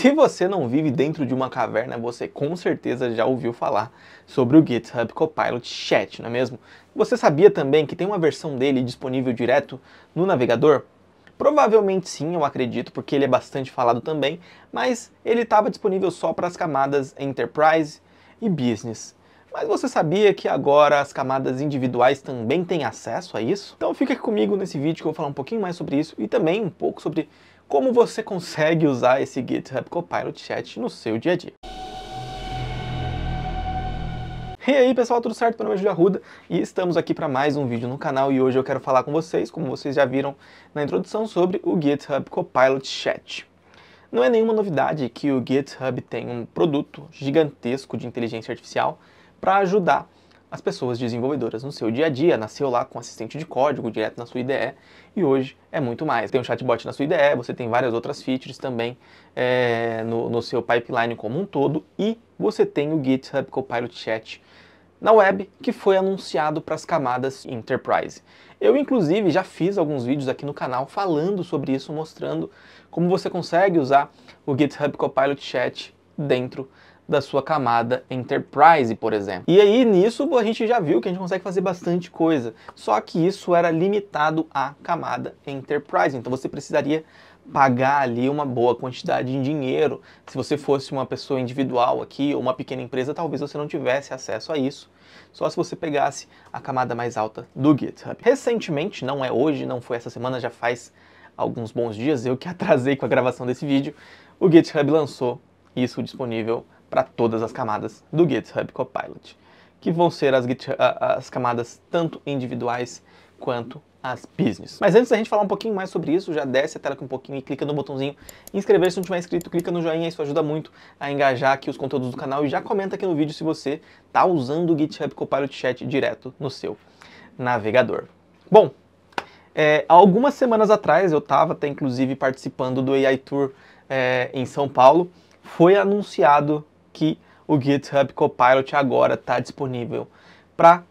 Se você não vive dentro de uma caverna, você com certeza já ouviu falar sobre o GitHub Copilot Chat, não é mesmo? Você sabia também que tem uma versão dele disponível direto no navegador? Provavelmente sim, eu acredito, porque ele é bastante falado também, mas ele estava disponível só para as camadas Enterprise e Business. Mas você sabia que agora as camadas individuais também têm acesso a isso? Então fica comigo nesse vídeo que eu vou falar um pouquinho mais sobre isso e também um pouco sobre como você consegue usar esse GitHub Copilot Chat no seu dia a dia. E aí pessoal, tudo certo? Meu nome é Júlio Arruda e estamos aqui para mais um vídeo no canal e hoje eu quero falar com vocês, como vocês já viram na introdução, sobre o GitHub Copilot Chat. Não é nenhuma novidade que o GitHub tem um produto gigantesco de inteligência artificial para ajudar as pessoas desenvolvedoras no seu dia a dia nasceu lá com assistente de código direto na sua IDE e hoje é muito mais. Tem um chatbot na sua IDE, você tem várias outras features também é, no, no seu pipeline como um todo e você tem o GitHub Copilot Chat na web que foi anunciado para as camadas Enterprise. Eu, inclusive, já fiz alguns vídeos aqui no canal falando sobre isso, mostrando como você consegue usar o GitHub Copilot Chat dentro da sua camada Enterprise, por exemplo. E aí nisso a gente já viu que a gente consegue fazer bastante coisa, só que isso era limitado à camada Enterprise, então você precisaria pagar ali uma boa quantidade de dinheiro. Se você fosse uma pessoa individual aqui ou uma pequena empresa, talvez você não tivesse acesso a isso. Só se você pegasse a camada mais alta do GitHub. Recentemente, não é hoje, não foi essa semana, já faz alguns bons dias, eu que atrasei com a gravação desse vídeo, o GitHub lançou isso disponível para todas as camadas do GitHub Copilot, que vão ser as, as camadas tanto individuais quanto as business. Mas antes da gente falar um pouquinho mais sobre isso, já desce a tela aqui um pouquinho e clica no botãozinho inscrever se não tiver inscrito, clica no joinha, isso ajuda muito a engajar aqui os conteúdos do canal e já comenta aqui no vídeo se você está usando o GitHub Copilot Chat direto no seu navegador. Bom, é, algumas semanas atrás eu estava até inclusive participando do AI Tour é, em São Paulo, foi anunciado que o GitHub Copilot agora está disponível para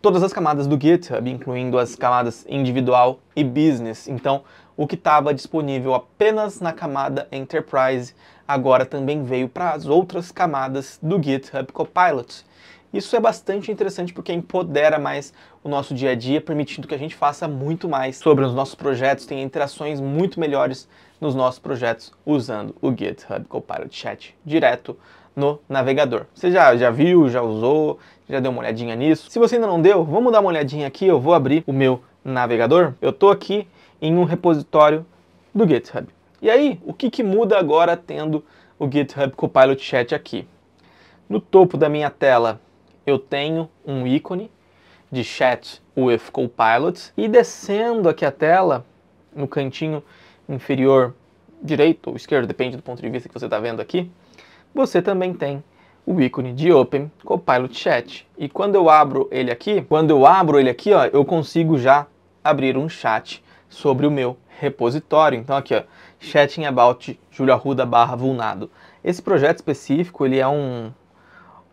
todas as camadas do GitHub, incluindo as camadas individual e business. Então, o que estava disponível apenas na camada Enterprise agora também veio para as outras camadas do GitHub Copilot. Isso é bastante interessante porque empodera mais o nosso dia a dia, permitindo que a gente faça muito mais sobre os nossos projetos, tenha interações muito melhores nos nossos projetos usando o GitHub Copilot Chat direto no navegador. Você já, já viu, já usou, já deu uma olhadinha nisso? Se você ainda não deu, vamos dar uma olhadinha aqui, eu vou abrir o meu navegador. Eu estou aqui em um repositório do GitHub. E aí, o que, que muda agora tendo o GitHub Copilot Chat aqui? No topo da minha tela eu tenho um ícone de Chat with Copilot e descendo aqui a tela, no cantinho inferior direito ou esquerdo, depende do ponto de vista que você está vendo aqui, você também tem o ícone de Open Copilot Chat. E quando eu abro ele aqui, quando eu abro ele aqui, ó, eu consigo já abrir um chat sobre o meu repositório. Então aqui, ó, chatting about Julio Arruda barra vulnado. Esse projeto específico, ele é um,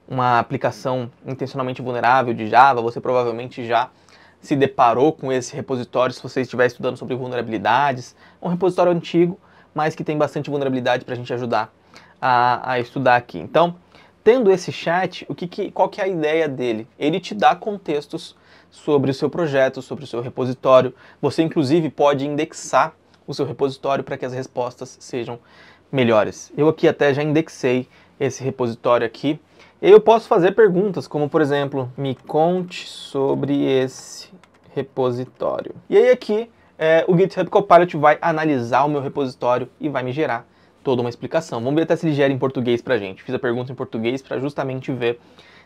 uma aplicação intencionalmente vulnerável de Java, você provavelmente já se deparou com esse repositório se você estiver estudando sobre vulnerabilidades. É um repositório antigo, mas que tem bastante vulnerabilidade para a gente ajudar a, a estudar aqui. Então, tendo esse chat, o que, que, qual que é a ideia dele? Ele te dá contextos sobre o seu projeto, sobre o seu repositório. Você, inclusive, pode indexar o seu repositório para que as respostas sejam melhores. Eu aqui até já indexei esse repositório aqui. Eu posso fazer perguntas, como por exemplo, me conte sobre esse repositório. E aí aqui, é, o GitHub Copilot vai analisar o meu repositório e vai me gerar toda uma explicação. Vamos ver até se ele gera em português para a gente. Fiz a pergunta em português para justamente ver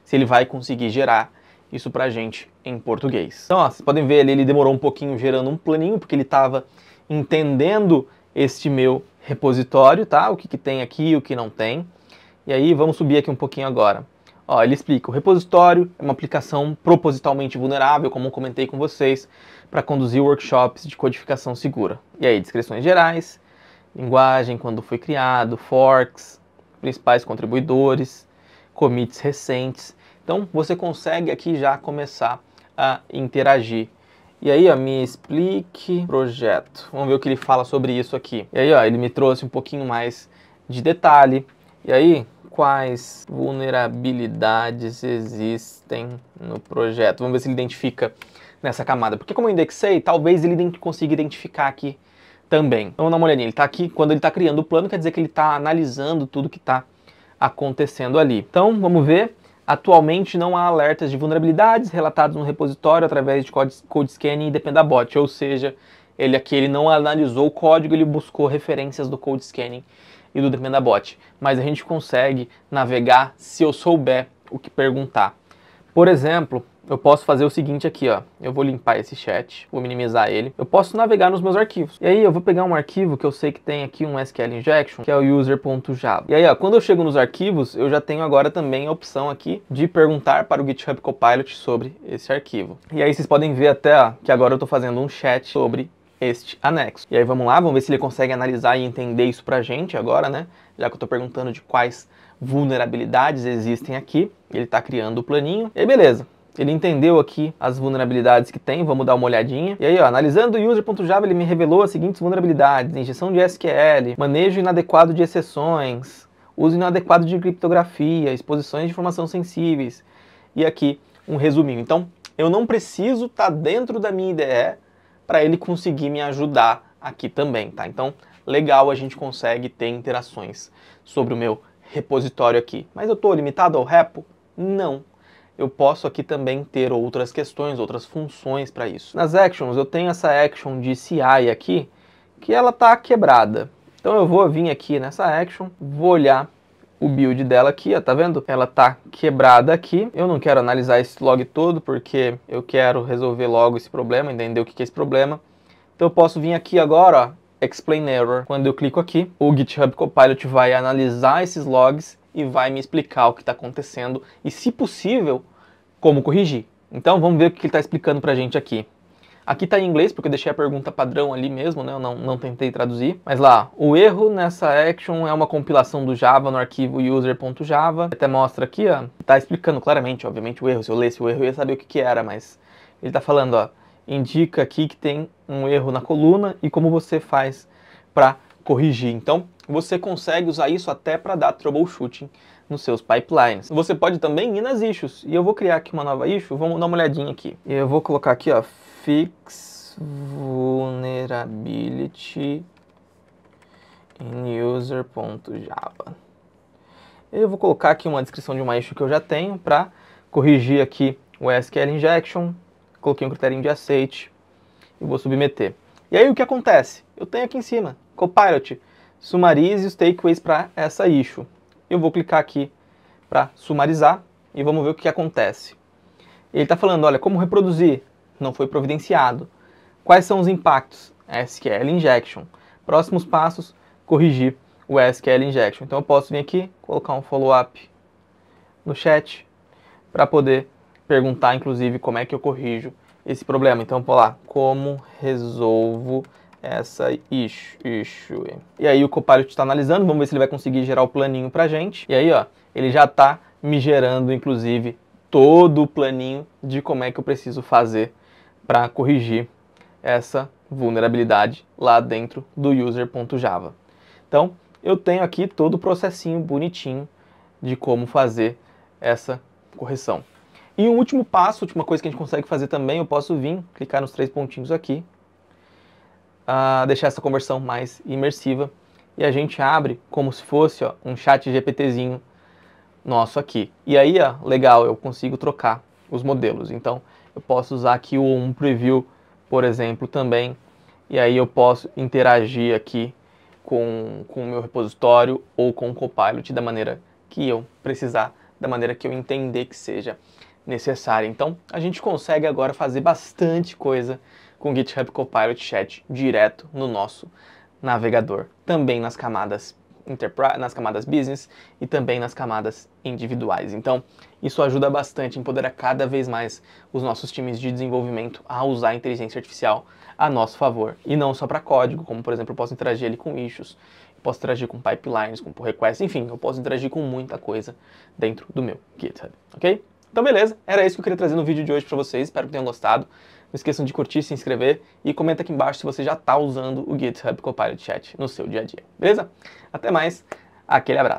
se ele vai conseguir gerar isso para a gente em português. Então, ó, vocês podem ver ali, ele demorou um pouquinho gerando um planinho, porque ele estava entendendo este meu repositório, tá? O que, que tem aqui, o que não tem. E aí, vamos subir aqui um pouquinho agora. Ó, ele explica, o repositório é uma aplicação propositalmente vulnerável, como comentei com vocês, para conduzir workshops de codificação segura. E aí, descrições gerais, linguagem, quando foi criado, forks, principais contribuidores, commits recentes. Então você consegue aqui já começar a interagir. E aí, ó, me explique projeto. Vamos ver o que ele fala sobre isso aqui. E aí, ó, ele me trouxe um pouquinho mais de detalhe. E aí, quais vulnerabilidades existem no projeto. Vamos ver se ele identifica nessa camada. Porque como eu indexei, talvez ele consiga identificar aqui também. Então, vamos dar uma olhadinha, ele está aqui, quando ele está criando o plano, quer dizer que ele está analisando tudo que está acontecendo ali. Então, vamos ver. Atualmente não há alertas de vulnerabilidades relatados no repositório através de code, code scanning e dependabot, ou seja, ele aqui ele não analisou o código, ele buscou referências do code scanning e do dependabot, mas a gente consegue navegar se eu souber o que perguntar. Por exemplo, eu posso fazer o seguinte aqui, ó. Eu vou limpar esse chat, vou minimizar ele. Eu posso navegar nos meus arquivos. E aí eu vou pegar um arquivo que eu sei que tem aqui um SQL injection, que é o user.java. E aí, ó, quando eu chego nos arquivos, eu já tenho agora também a opção aqui de perguntar para o GitHub Copilot sobre esse arquivo. E aí vocês podem ver até, ó, que agora eu estou fazendo um chat sobre este anexo. E aí vamos lá, vamos ver se ele consegue analisar e entender isso pra gente agora, né? Já que eu tô perguntando de quais vulnerabilidades existem aqui, ele tá criando o planinho. E aí beleza, ele entendeu aqui as vulnerabilidades que tem, vamos dar uma olhadinha. E aí, ó, analisando o user.java, ele me revelou as seguintes vulnerabilidades: injeção de SQL, manejo inadequado de exceções, uso inadequado de criptografia, exposições de informação sensíveis. E aqui um resuminho. Então, eu não preciso estar tá dentro da minha IDE para ele conseguir me ajudar aqui também, tá? Então, legal, a gente consegue ter interações sobre o meu repositório aqui. Mas eu estou limitado ao repo? Não eu posso aqui também ter outras questões, outras funções para isso. Nas actions, eu tenho essa action de CI aqui, que ela está quebrada. Então eu vou vir aqui nessa action, vou olhar o build dela aqui, ó, tá vendo? Ela tá quebrada aqui. Eu não quero analisar esse log todo, porque eu quero resolver logo esse problema, entender o que é esse problema. Então eu posso vir aqui agora, ó, Explain Error. Quando eu clico aqui, o GitHub Copilot vai analisar esses logs e vai me explicar o que está acontecendo e, se possível, como corrigir. Então vamos ver o que ele está explicando para a gente aqui. Aqui está em inglês, porque eu deixei a pergunta padrão ali mesmo, né? Eu não, não tentei traduzir. Mas lá, o erro nessa action é uma compilação do Java no arquivo user.java. Até mostra aqui, ó. Tá explicando claramente, obviamente, o erro. Se eu lesse o erro, eu ia saber o que, que era, mas... Ele está falando, ó. Indica aqui que tem um erro na coluna e como você faz para corrigir. Então, você consegue usar isso até para dar troubleshooting nos seus pipelines. Você pode também ir nas issues. E eu vou criar aqui uma nova issue, vamos dar uma olhadinha aqui. Eu vou colocar aqui, ó, fix vulnerability in user.java. Eu vou colocar aqui uma descrição de uma issue que eu já tenho para corrigir aqui o SQL injection, coloquei um critério de aceite e vou submeter. E aí o que acontece? Eu tenho aqui em cima, Copilot, sumarize os takeaways para essa issue. Eu vou clicar aqui para sumarizar e vamos ver o que acontece. Ele está falando, olha, como reproduzir? Não foi providenciado. Quais são os impactos? SQL injection. Próximos passos, corrigir o SQL injection. Então eu posso vir aqui, colocar um follow-up no chat para poder perguntar, inclusive, como é que eu corrijo esse problema. Então, vou lá, como resolvo essa issue. issue. E aí o Copilot está analisando, vamos ver se ele vai conseguir gerar o planinho para gente. E aí, ó, ele já está me gerando, inclusive, todo o planinho de como é que eu preciso fazer para corrigir essa vulnerabilidade lá dentro do user.java. Então, eu tenho aqui todo o processinho bonitinho de como fazer essa correção. E um último passo, última coisa que a gente consegue fazer também, eu posso vir, clicar nos três pontinhos aqui, uh, deixar essa conversão mais imersiva. E a gente abre como se fosse ó, um chat GPTzinho nosso aqui. E aí, ó, legal, eu consigo trocar os modelos. Então, eu posso usar aqui o um preview, por exemplo, também. E aí eu posso interagir aqui com, com o meu repositório ou com o Copilot da maneira que eu precisar, da maneira que eu entender que seja necessária. Então, a gente consegue agora fazer bastante coisa com GitHub Copilot Chat direto no nosso navegador, também nas camadas Enterprise, nas camadas business e também nas camadas individuais. Então, isso ajuda bastante, empodera cada vez mais os nossos times de desenvolvimento a usar a inteligência artificial a nosso favor. E não só para código, como por exemplo, eu posso interagir ali com issues, posso interagir com pipelines, com pull requests, enfim, eu posso interagir com muita coisa dentro do meu GitHub, ok? Então beleza, era isso que eu queria trazer no vídeo de hoje para vocês, espero que tenham gostado. Não esqueçam de curtir, se inscrever e comenta aqui embaixo se você já está usando o GitHub Copilot Chat no seu dia a dia. Beleza? Até mais, aquele abraço.